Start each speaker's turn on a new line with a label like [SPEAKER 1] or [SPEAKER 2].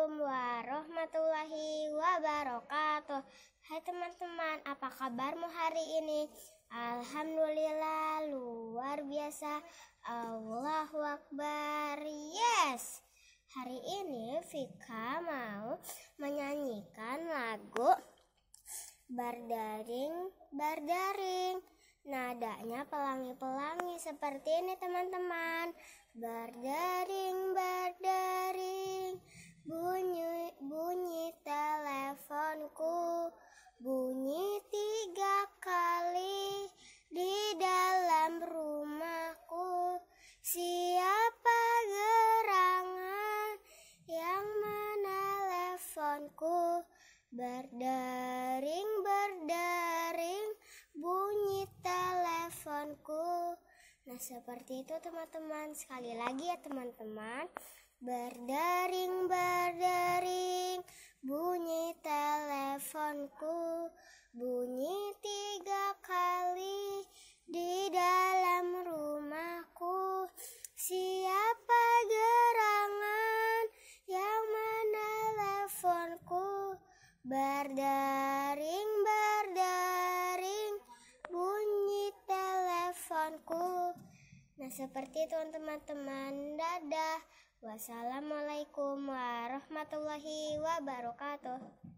[SPEAKER 1] Assalamualaikum warahmatullahi wabarakatuh Hai teman-teman, apa kabarmu hari ini? Alhamdulillah, luar biasa Allahu Akbar, yes Hari ini Vika mau menyanyikan lagu Bardaring, bardaring Nadanya pelangi-pelangi seperti ini teman-teman Bardaring Berdaring berdaring bunyi teleponku. Nah, seperti itu teman-teman. Sekali lagi ya teman-teman. Berdaring berdaring bunyi teleponku. Bunyi Berdering, berdering, bunyi teleponku. Nah seperti itu teman-teman dadah. Wassalamualaikum warahmatullahi wabarakatuh.